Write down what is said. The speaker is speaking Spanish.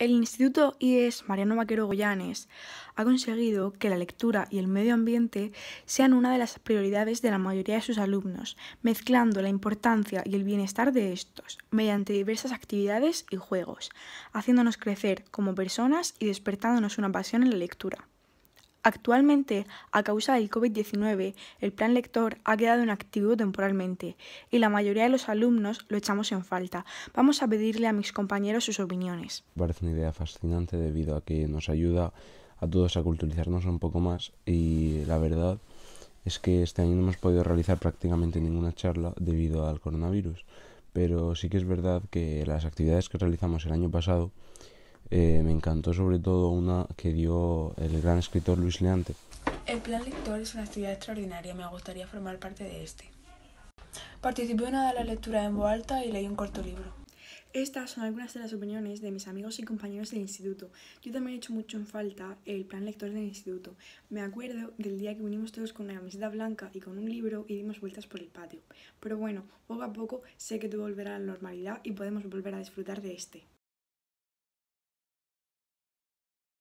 El Instituto IES Mariano Vaquero Goyanes ha conseguido que la lectura y el medio ambiente sean una de las prioridades de la mayoría de sus alumnos, mezclando la importancia y el bienestar de estos mediante diversas actividades y juegos, haciéndonos crecer como personas y despertándonos una pasión en la lectura. Actualmente, a causa del COVID-19, el plan lector ha quedado inactivo temporalmente y la mayoría de los alumnos lo echamos en falta. Vamos a pedirle a mis compañeros sus opiniones. parece una idea fascinante debido a que nos ayuda a todos a culturizarnos un poco más y la verdad es que este año no hemos podido realizar prácticamente ninguna charla debido al coronavirus, pero sí que es verdad que las actividades que realizamos el año pasado eh, me encantó sobre todo una que dio el gran escritor Luis Leante. El plan lector es una actividad extraordinaria, me gustaría formar parte de este. Participé en una de las lecturas en voz y leí un corto libro. Estas son algunas de las opiniones de mis amigos y compañeros del instituto. Yo también he hecho mucho en falta el plan lector del instituto. Me acuerdo del día que vinimos todos con una camiseta blanca y con un libro y dimos vueltas por el patio. Pero bueno, poco a poco sé que todo volverá a la normalidad y podemos volver a disfrutar de este.